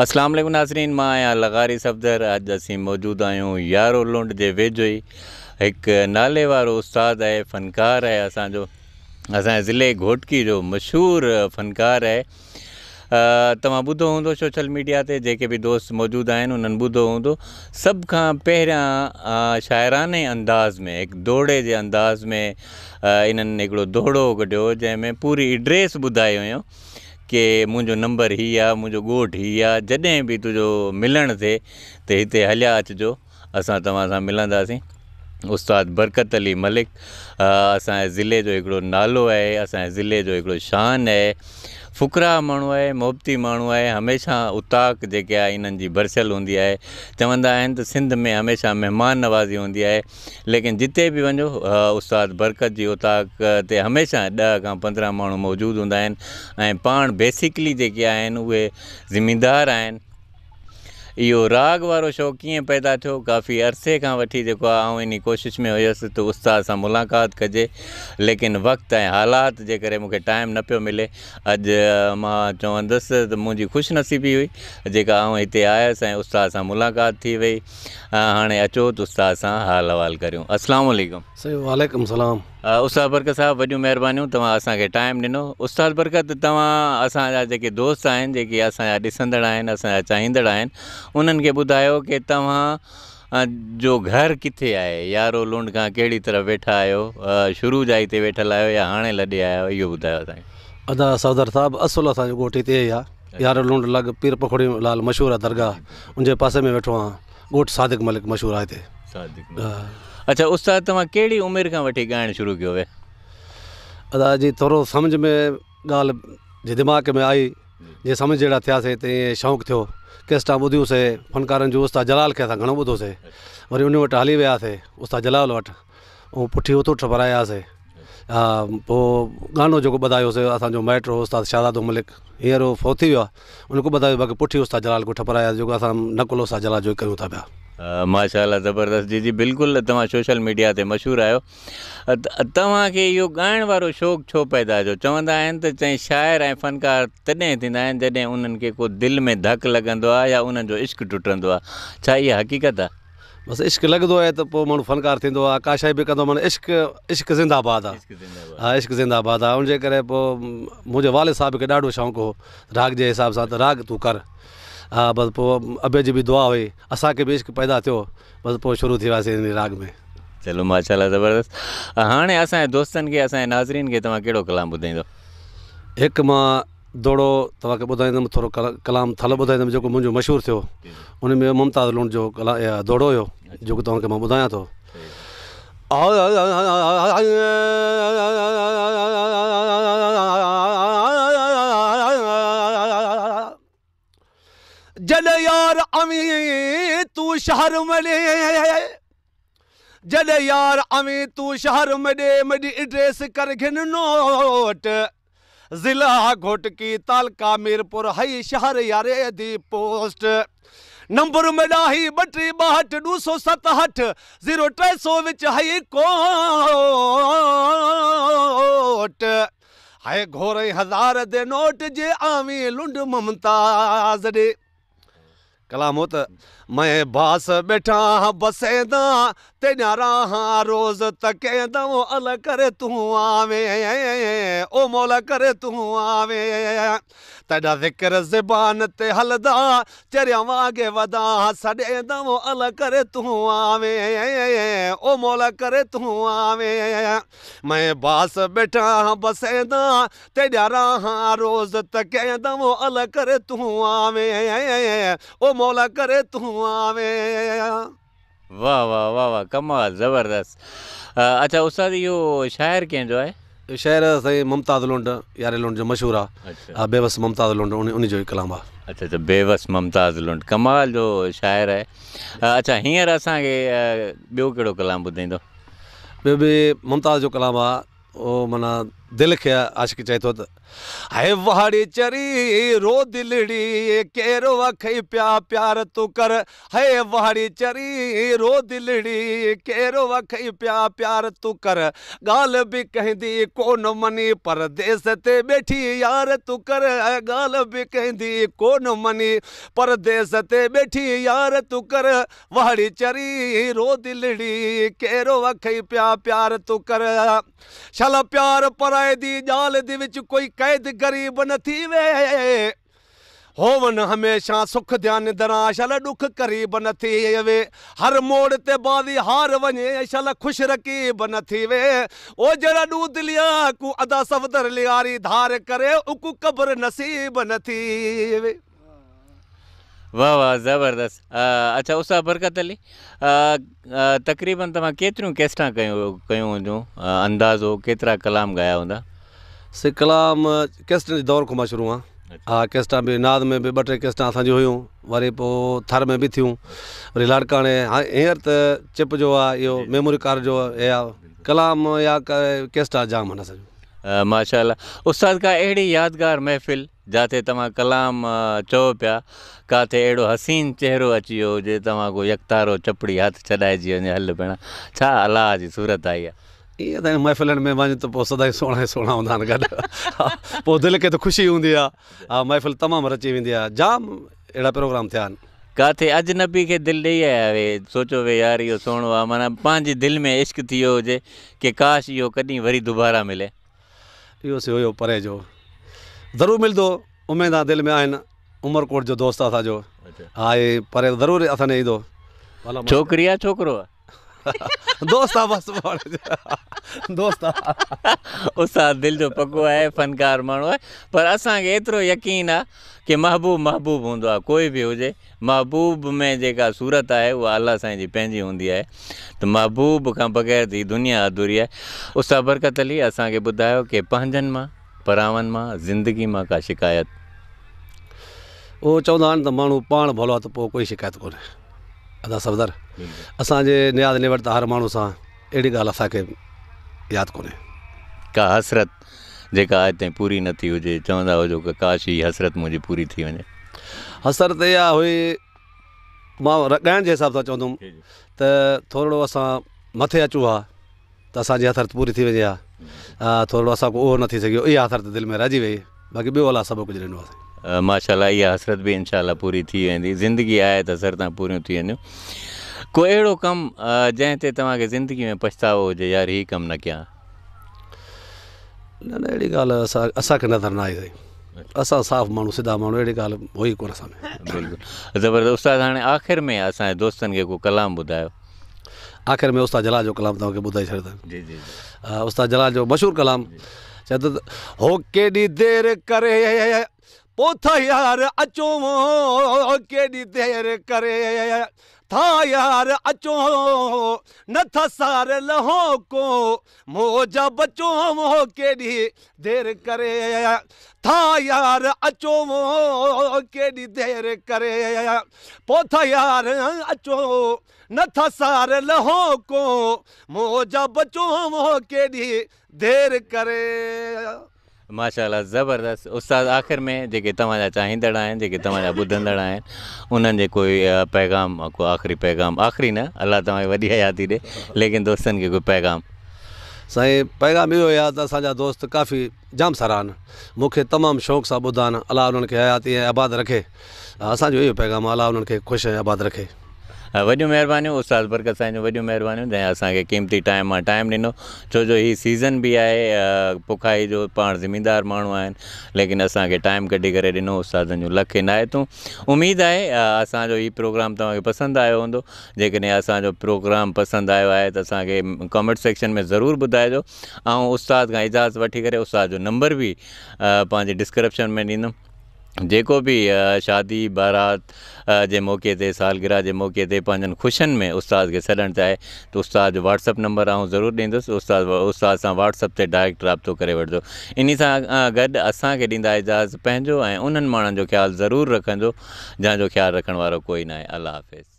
असलम नाज़रीन मां लगारी सफ़दर अज असीं मौजूद आहियूं यारो लुंड के वेझो ई हिकु नाले वारो उस्तादु आहे फ़नकार है असो असांजे ज़िले घोटकी जो मशहूरु फ़नकार है तुम ॿुधो हूंदो सोशल मीडिया से जेके भी दोस्त मौजूदु आहिनि उन्हनि ॿुधो हूंदो सभ खां पहिरियां शाइराने अंदाज़ में एक दौड़े जे अंदाज़ में इन्हनि दौड़ो दोड़ो कढियो पूरी एड्रेस ॿुधाई हुयूं के मुंहिंजो नंबर ही आहे मुंहिंजो ॻोठु ही आहे जॾहिं बि तुंहिंजो मिलणु थिए त हिते हलिया अचिजो असां तव्हां सां मिलंदासीं उस्ताद बरकत अली मलिक असांजे ज़िले जो हिकिड़ो नालो है असांजे ज़िले जो हिकिड़ो शान है फुकरा माण्हू है मोहबती माण्हू आहे हमेशा उताक जेके आहे इन्हनि जी भरिसियल हूंदी सिंध में हमेशा मेहमान नवाज़ी होंगी है लेकिन जिते भी वञो उस्ताद बरकत जी उताक ते हमेशह ॾह खां पंद्रहं माण्हू मौजूदु हूंदा आहिनि बेसिकली जेके आहिनि उहे ज़िमीदार इहो राग वारो शौ कीअं पैदा थियो काफ़ी अरसे खां वठी जेको आहे आउं इन कोशिश में हुयसि त उस्ताद सां मुलाक़ात कजे लेकिन वक़्तु ऐं हालात जे करे मूंखे टाइम न पियो मिले अॼु मां चवंदुसि त मुंहिंजी ख़ुशिनसीबी हुई जेका आऊं हिते आयसि ऐं उस्ताद सां मुलाक़ात थी वई हाणे अचो त उस्ताद सां हाल अहिवाल करियूं अलेकुम साईं वालेकुम सलाम उस्ताद बरकत साहब वॾियूं महिरबानियूं तव्हां असांखे टाइम ॾिनो उस्ताद बरकत तक असांजा जेके दोस्त आहिनि जेके असांजा ॾिसंदड़ आहिनि असांजा चाहींदड़ जो घर किथे आहे यारो लुंड खां कहिड़ी तरह वेठा आहियो शुरू जा हिते वेठल आहियो या हाणे लॾे आया आहियो इहो ॿुधायो अदा सौदर साहिबु असुलु असांजो ॻोठु यारो लुंड लॻ पीर पखोड़ी लाल मशहूर आहे दरगाह उनजे पास में वेठो आहियां ॻोठु सादिक मलिक मशहूर आहे हिते सादिक हाँ। अच्छा उस्ताद तव्हां कहिड़ी उमिरि खां वठी ॻाइणु शुरू कयो हुयो अदा जी थोरो सम्झ में ॻाल्हि जे दिमाग़ में आई जे सम्झ जहिड़ा थियासीं त थो शौक़ु थियो केस्टां ॿुधियूंसीं फ़नकारनि जो उस्ताद जलाल के घो घणो ॿुधोसीं वरी उन वटि हली वियासीं उस्ताद जलाल वटि ऐं पुठी उतो ठहिरायासीं हा पोइ गानो जेको ॿधायोसीं असांजो माइट उस्ताद शादाद मलिक हींअर उहो फौत थी वियो बाक़ी पुठी उस्ताद जलाल को ठहिरायासीं जेको असां नकुल उस्ताद जलाल जो कयूं था पिया माशाला ज़बरदस्त जी जी बिल्कुल तव्हां सोशल मीडिया से मशहूर आहियो तव्हांखे इहो ॻाइण वारो शौक़ु छो पैदा जो चवंदा आहिनि त चई शाइर फ़नकार तॾहिं थींदा आहिनि जॾहिं को दिलि में धक लॻंदो या उन्हनि जो इश्क टुटंदो छा हक़ीक़त आहे बसि इश्क लॻंदो आहे त पोइ फ़नकार थींदो आहे का इश्क इश्क ज़िंदाबाद हाँ इश्क ज़िंदाबाद आहे मुझे वाले साहब के ढो शौक हो राग के हिसाब सां राग तू कर बसि पोइ अबे जी भी दुआ हुई असांखे बि इश्क पैदा थो बस शुरू थी राग में चलो माशाला ज़बरदस्त हाणे असांजे दोस्तनि खे असांजे नाज़रीन खे तव्हां कहिड़ो कलाम ॿुधाईंदो हिकु मां दौड़ो तक ॿुधाईंदुमि थोड़ा कल कलाम थल ॿुधाईंदुमि जेको मुंहिंजो मशहूरु थियो उन में मुमताज़ लोन जो कला दौड़ो हो जो तव्हांखे मां ॿुधायां यार अमी तू शहर मले जॾहिं यार अमी तू शहर मॾे मॾी एड्रेस कर घिन नोट ज़िला घोटकी तालका मीरपुर हई शहर यारे दी पोस्ट नंबर में ॾाही ॿटी ॿाहठि ॾू सौ सतहठि ज़ीरो टे सौ विच हई कोट हाय घोर हज़ार दे नोट जे आवी लुंड ममताज़ ॾे कलाम हो त मैं बास बैठा बसेदा ते नारा हाँ रोज तके वो अल करे तू आवे ओ मौला करे तू आवे तेरा जिक्र ज़बान ते हलदा चरिया वागे वदा सडेदा वो अल करे तू आवे ओ मौला करे तू आवे मैं बास बैठा बसेदा ते नारा हाँ रोज तके वो अल करे तू आवे ओ मौला करे तू आवे वाह वाह वाह वाह कमाल ज़बरदस्त अच्छा उस्ताद इहो शाइर कंहिंजो आहे शाइर साईं मुमताज़ लुंड यारे लुंड जो मशहूरु आहे हा अच्छा। बेवस मुमताज़ लुंड उन उन जो कलाम आहे अच्छा अच्छा बेवस मुमताज़ लुंड कमाल जो शाइर आहे अच्छा हींअर असांखे ॿियो कहिड़ो कलाम ॿुधाईंदो ॿियो बि मुमताज़ जो कलाम आहे उहो माना दिल के आशिक चाहे तो हे वहाड़ी चरी रो दिलड़ी केरो वखई प्या प्यार तू कर हे वहाड़ी चरी रो दिलड़ी केरो वखई प्या प्यार तू कर गाल भी कह कोन मनी परदेस ते बैठी यार तू कर गाल भी कह दी कोन मनी परदेस ते बैठी यार तू कर वहाड़ी चरी रो दिलड़ी केरो वखई प्या प्यार तू कर शल प्यार पर ਖੁਦਾਏ ਦੀ ਜਾਲ ਦੇ ਵਿੱਚ ਕੋਈ ਕੈਦ ਗਰੀਬ ਨਥੀ ਵੇ ਹੋਵਨ ਹਮੇਸ਼ਾ ਸੁਖ ਧਿਆਨ ਦਰਾਸ਼ ਅਸ਼ਲ ਦੁਖ ਕਰੀਬ ਨਥੀ ਵੇ ਹਰ ਮੋੜ ਤੇ ਬਾਦੀ ਹਾਰ ਵਣੇ ਅਸ਼ਲ ਖੁਸ਼ ਰਕੀਬ ਨਥੀ ਵੇ ਉਹ ਜਿਹੜਾ ਦੂਦ ਲਿਆ ਕੋ ਅਦਾ ਸਫਦਰ ਲਿਆਰੀ ਧਾਰ ਕਰੇ ਉਕੂ ਕਬਰ ਨਸੀਬ ਨਥੀ ਵੇ वाह વાહ જબરદસ્ત અચ્છા ઉષા બરકત અલી તકરીબન तव्हां केतिरियूं केस्टां कयूं कयूं अंदाज़ो केतरा कलाम गाया हूंदा से कलाम केस्ट दौर को मां शुरू आहे हा केस्टां बि नाद में भी ॿ टे केस्टां असांजी वरी थर में भी थियूं वरी लाड़काने हाणे त चिप जो आहे इहो मेमोरी कार्ड जो आहे कलाम या केस्टा जाम आहिनि असांजो माशाल्लाह उस्ताद का अड़ी यादगार महफ़िल जिते तुम कलाम चो पिया किथे अहिड़ो हसीन चेहरो अची वो हुजे यकतारो चपड़ी हथ छॾाइजी हल भेण छा अलाह सूरत आई है ईअं त महफ़िलनि में वञ त पोइ सदाई सुहिणा ई सुहिणा हूंदा आहिनि गॾु पोइ दिलि ख़ुशी हूंदी आहे महफ़िल तमामु रची वेंदी जाम अहिड़ा प्रोग्राम थिया आहिनि अजनबी खे दिलि ॾेई आया वे सोचो वे यार इहो सुहिणो आहे माना पंहिंजी दिलि में इश्क थी वियो काश इहो कॾहिं वरी दुबारा मिले इहो से हुयो परे जो ज़रूरु मिलंदो उमेदु दिलि में आहिनि उमरकोट जो दोस्त असांजो हा परे ज़रूरु असांजो ईंदो छोकिरी आहे छोकिरो दोस्त आपस में दोस्त उसां जो पको आहे फ़नकार माण्हू आहे पर असांखे एतिरो यकीन आहे कि महबूब महबूब हूंदो आहे कोई बि हुजे महबूब में जेका सूरत आहे उहा अलाह साईं जी पंहिंजी हूंदी आहे त महबूब खां बग़ैर त दुनिया अधूरी आहे उस बरकत अली असांखे ॿुधायो की पंहिंजनि मां परावनि मां ज़िंदगी मां का शिकायत उहो चवंदा आहिनि त माण्हू पाण भलो त पोइ कोई शिकायत कोन्हे अदा सफदर असांजे नियाज़ वटि त हर माण्हू सां अहिड़ी ॻाल्हि असांखे यादि कोन्हे का हसरत जेका आहे तंहिं पूरी नथी हुजे चवंदा हुजो की काश ही हसरत मुंहिंजी पूरी थी वञे हसरत यह हुई मां ॻाइण जे हिसाब से चवंदुमि त अस मथे अचू हाँ तो असि हसरत पूरी थी वञे हा थोरो असांखे उहो न थी हसरत दिलि में रहिजी वही बाक़ी ॿियो अला सभु कुझु ॾिनो असां माशाल्लाह इहा हसरत बि इनशा पूरी थी वेंदी ज़िंदगी आहे त असर तां पूरियूं थी वेंदियूं को अहिड़ो कमु जंहिं ते तव्हांखे ज़िंदगी में पछतावो हुजे यार हीउ कमु न कयां न न अहिड़ी ॻाल्हि असां असांखे नज़र न आई साईं अच्छा। असां साफ़ु माण्हू सिधा माण्हू अहिड़ी ॻाल्हि हुई कोन असां बिल्कुलु ज़बरदस्ती उस्तादु हाणे आख़िर में असांजे दोस्तनि खे को कलाम ॿुधायो आख़िर में उस्ताद जलाल जो कलाम तव्हांखे ॿुधाए छॾींदा उस्ताद जलाल जो मशहूरु कलाम चए थो हो केॾी देरि करे पोथ यार अचो मो केॾी देरि करे था यार अचो नथ सार लहो को मोज बचो केॾी देर करे था यार अचो मो केॾी देरि करे आहियां पोथ यार अचो नथ सार लहो को मोज बचो मोह केॾी देरि करे माशाला ज़बरदस्त उस्ताद आख़िर में जेके तव्हांजा चाहींदड़ आहिनि उन कोई पैगाम को आख़िरी पैगाम आख़िरी न अलाह तव्हांखे हयाती ॾे लेकिन दोस्तनि खे कोई पैगाम साईं पैगाम इहो आहे दोस्त काफ़ी जाम सारा आहिनि तमाम शौक़ सां ॿुधा आहिनि अलाह उन्हनि हयाती आबाद रखे असो इहो पैगाम आहे अलाह खुश आबाद रखे वॾियूं महिरबानियूं उस्ताद बरकत साईं जूं वॾियूं महिरबानियूं जंहिं क़ीमती टाइम मां टाइम ॾिनो छो जो हीउ सीज़न भी है पुखाई जो पा ज़िमीदार माण्हू आहिनि लेकिन असांखे टाइम कढी करे ॾिनो उस्तादनि जूं लख इनायतूं उमेदु आहे असांजो हीउ प्रोग्राम तव्हांखे पसंदि आयो हों जेकॾहिं प्रोग्राम पसंद आयो है त असांखे कॉमेंट सेक्शन में जरूर ॿुधाइजो और उस्ताद का इजाज़ वी उस्ताद जो नंबर भी पंहिंजे डिस्क्रिप्शन में ॾींदुमि जेको बि शादी बारात जे मौके ते सालगिरह जे मौके ते पंहिंजनि ख़ुशियुनि में उस्ताद खे छॾणु चाहे त उस्ताद जो व्हाट्सअप नंबर आऊं ज़रूरु ॾींदुसि उस्ताद उस्ताद सां व्हाट्सअप ते डायरेक्ट राब्तो करे वठिजो इन सां गॾु असांखे ॾींदा इजाज़ पंहिंजो ऐं उन्हनि माण्हुनि जो ख़्यालु ज़रूरु रखजो जंहिंजो ख़्यालु रखण वारो कोई न आहे अलाह हाफ़ि